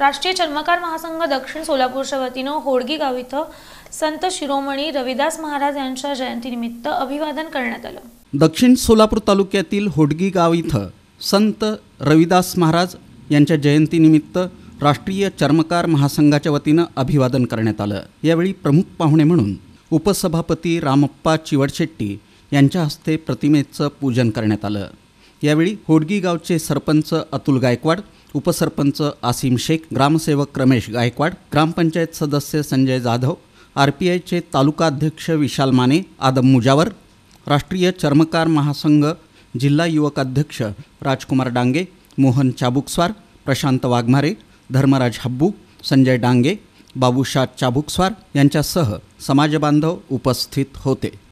राष्ट्रीय चर्मकार महासंघ दक्षिण सोलापूरच्या वतीनं होडगी गाव इथं संत शिरोमणी रविदास महाराज यांच्या जयंतीनिमित्त अभिवादन करण्यात आलं दक्षिण सोलापूर तालुक्यातील होडगी गाव इथं संत रविदास महाराज यांच्या जयंतीनिमित्त राष्ट्रीय चर्मकार महासंघाच्या वतीनं अभिवादन करण्यात आलं यावेळी प्रमुख पाहुणे म्हणून उपसभापती रामप्पा चिवडशेट्टी यांच्या हस्ते प्रतिमेचं पूजन करण्यात आलं यावेळी होडगी गावचे सरपंच अतुल गायकवाड उपसरपंच आसिम शेख ग्रामसेवक रमेश गायकवाड ग्रामपंचायत सदस्य संजय जाधव आर पी आयचे तालुकाध्यक्ष विशाल माने आदम मुजावर राष्ट्रीय चर्मकार महासंघ जिल्हा युवक अध्यक्ष राजकुमार डांगे मोहन चाबुकस्वार प्रशांत वाघमारे धर्मराज हब्बू संजय डांगे बाबूशाह चाबुकस्वार यांच्यासह समाजबांधव उपस्थित होते